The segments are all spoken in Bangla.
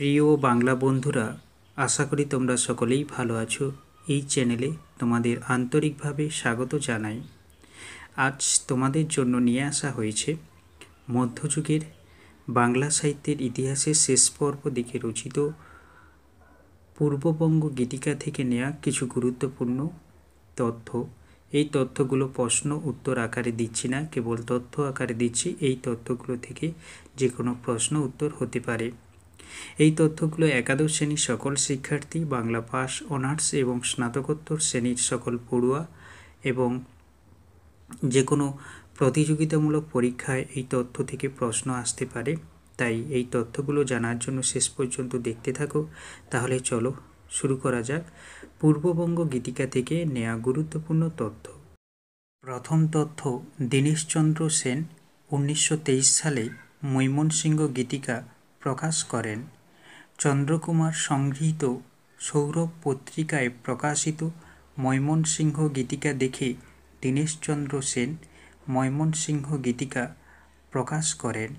প্রিয় বাংলা বন্ধুরা আশা করি তোমরা সকলেই ভালো আছো এই চ্যানেলে তোমাদের আন্তরিকভাবে স্বাগত জানাই আজ তোমাদের জন্য নিয়ে আসা হয়েছে মধ্যযুগের বাংলা সাহিত্যের ইতিহাসের শেষ পর্ব দিকে রচিত পূর্ববঙ্গ গীতিকা থেকে নেওয়া কিছু গুরুত্বপূর্ণ তথ্য এই তথ্যগুলো প্রশ্ন উত্তর আকারে দিচ্ছি না কেবল তথ্য আকারে দিচ্ছি এই তথ্যগুলো থেকে যে কোনো প্রশ্ন উত্তর হতে পারে এই তথ্যগুলো একাদশ শ্রেণীর সকল শিক্ষার্থী বাংলা পাস অনার্স এবং স্নাতকোত্তর শ্রেণীর সকল পড়ুয়া এবং যে কোনো প্রতিযোগিতামূলক পরীক্ষায় এই তথ্য থেকে প্রশ্ন আসতে পারে তাই এই তথ্যগুলো জানার জন্য শেষ পর্যন্ত দেখতে থাকো তাহলে চলো শুরু করা যাক পূর্ববঙ্গ গীতিকা থেকে নেয়া গুরুত্বপূর্ণ তথ্য প্রথম তথ্য দীনেশচন্দ্র সেন উনিশশো সালে মৈমনসিংহ গীতিকা প্রকাশ করেন চন্দ্রকুমার সংগৃহীত সৌরভ পত্রিকায় প্রকাশিত ময়মনসিংহ গীতিকা দেখে দীনেশচন্দ্র সেন ময়মনসিংহ গীতিকা প্রকাশ করেন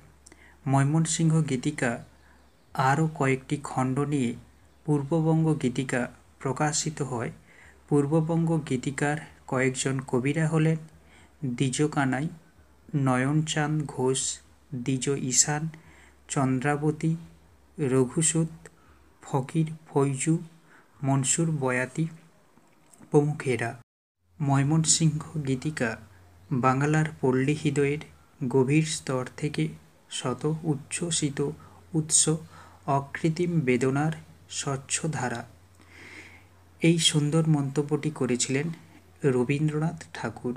ময়মনসিংহ গীতিকা আরও কয়েকটি খণ্ড নিয়ে পূর্ববঙ্গ গীতিকা প্রকাশিত হয় পূর্ববঙ্গ গীতিকার কয়েকজন কবিরা হলেন দ্বিজ কানাই নয়নচাঁদ ঘোষ দ্বিজ ঈশান চন্দ্রাবতী রঘুসুত ফকির ফৈজু মনসুর বয়াতি প্রমুখেরা ময়মনসিংহ গীতিকা বাংলার পল্লী হৃদয়ের গভীর স্তর থেকে শত উচ্ছ্বসিত উৎস অকৃত্রিম বেদনার স্বচ্ছ ধারা এই সুন্দর মন্তব্যটি করেছিলেন রবীন্দ্রনাথ ঠাকুর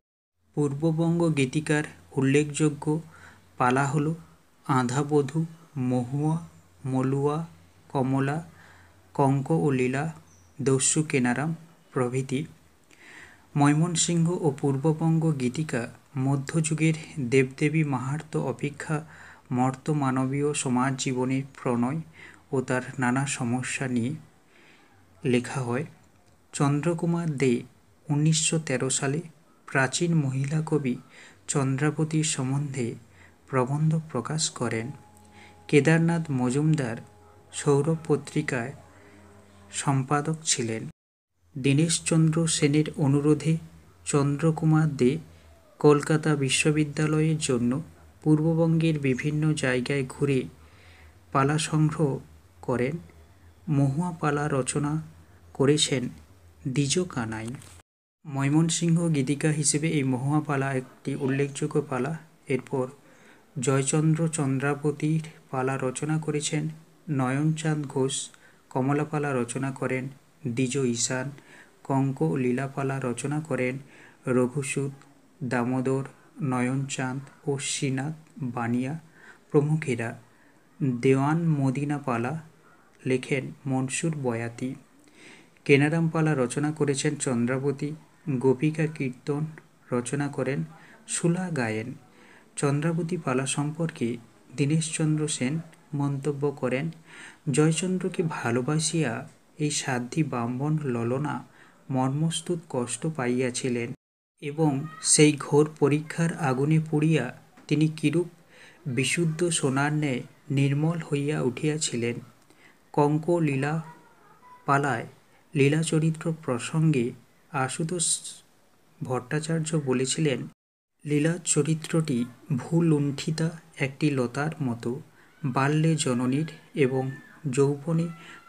পূর্ববঙ্গ গীতিকার উল্লেখযোগ্য পালা হল আধাবধূ মহুয়া মলুয়া কমলা কঙ্ক ও লীলা দস্যু কেনারাম প্রভৃতি ময়মনসিংহ ও পূর্ববঙ্গ গীতিকা মধ্যযুগের দেবদেবী মাহার্ত অপেক্ষা মর্ত মানবীয় সমাজ জীবনের প্রণয় ও তার নানা সমস্যা নিয়ে লেখা হয় চন্দ্রকুমার দে উনিশশো সালে প্রাচীন মহিলা কবি চন্দ্রাবতীর সম্বন্ধে প্রবন্ধ প্রকাশ করেন কেদারনাথ মজুমদার সৌরভ পত্রিকায় সম্পাদক ছিলেন দীনেশচন্দ্র সেনের অনুরোধে চন্দ্রকুমার দে কলকাতা বিশ্ববিদ্যালয়ের জন্য পূর্ববঙ্গের বিভিন্ন জায়গায় ঘুরে পালা সংগ্রহ করেন মহুয়া পালা রচনা করেছেন দ্বিজ কানাই ময়মনসিংহ গীতিকা হিসেবে এই মহুয়া পালা একটি উল্লেখযোগ্য পালা এরপর জয়চন্দ্র চন্দ্রাবতীর পালা রচনা করেছেন নয়নচাঁদ ঘোষ কমলাপালা রচনা করেন দ্বিজ ঈশান কঙ্ক লীলাপালা রচনা করেন রঘুসূত দামোদর নয়নচাঁদ ও শ্রীনাথ বানিয়া প্রমুখেরা দেওয়ান মদিনাপালা লেখেন মনসুর বয়াতি কেনারামপালা রচনা করেছেন চন্দ্রাবতী গোপিকা কীর্তন রচনা করেন সুলা গায়েন চন্দ্রাবতী পালা সম্পর্কে দীনেশচন্দ্র সেন মন্তব্য করেন জয়চন্দ্রকে ভালোবাসিয়া এই সাধ্বী ব্রাহ্মণ ললনা মর্মস্তুত কষ্ট পাইয়াছিলেন এবং সেই ঘোর পরীক্ষার আগুনে পুড়িয়া তিনি কিরূপ বিশুদ্ধ সোনার ন্যায় নির্মল হইয়া উঠিয়াছিলেন কঙ্ক লীলা পালায় লীলাচরিত্র প্রসঙ্গে আশুতোষ ভট্টাচার্য বলেছিলেন লীলা চরিত্রটি ভূলুণ্ঠিতা একটি লতার মতো বাল্যে জননীর এবং যৌবনে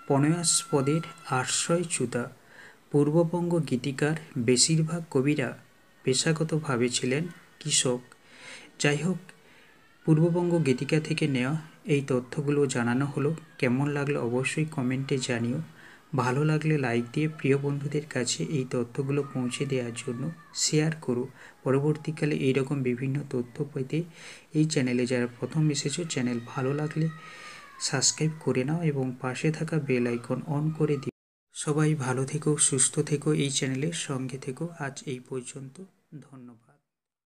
প্রণয়াস্পদের আশ্রয়চ্যুতা পূর্ববঙ্গ গীতিকার বেশিরভাগ কবিরা পেশাগতভাবে ছিলেন কৃষক যাই হোক পূর্ববঙ্গ গীতিকা থেকে নেওয়া এই তথ্যগুলো জানানো হলো কেমন লাগলো অবশ্যই কমেন্টে জানিও ভালো লাগলে লাইক দিয়ে প্রিয় বন্ধুদের কাছে এই তথ্যগুলো পৌঁছে দেওয়ার জন্য শেয়ার করো পরবর্তীকালে এইরকম বিভিন্ন তথ্য পেতে এই চ্যানেলে যারা প্রথম এসেছো চ্যানেল ভালো লাগলে সাবস্ক্রাইব করে নাও এবং পাশে থাকা বেল আইকন অন করে দিও সবাই ভালো থেকো সুস্থ থেকো এই চ্যানেলের সঙ্গে থেকো আজ এই পর্যন্ত ধন্যবাদ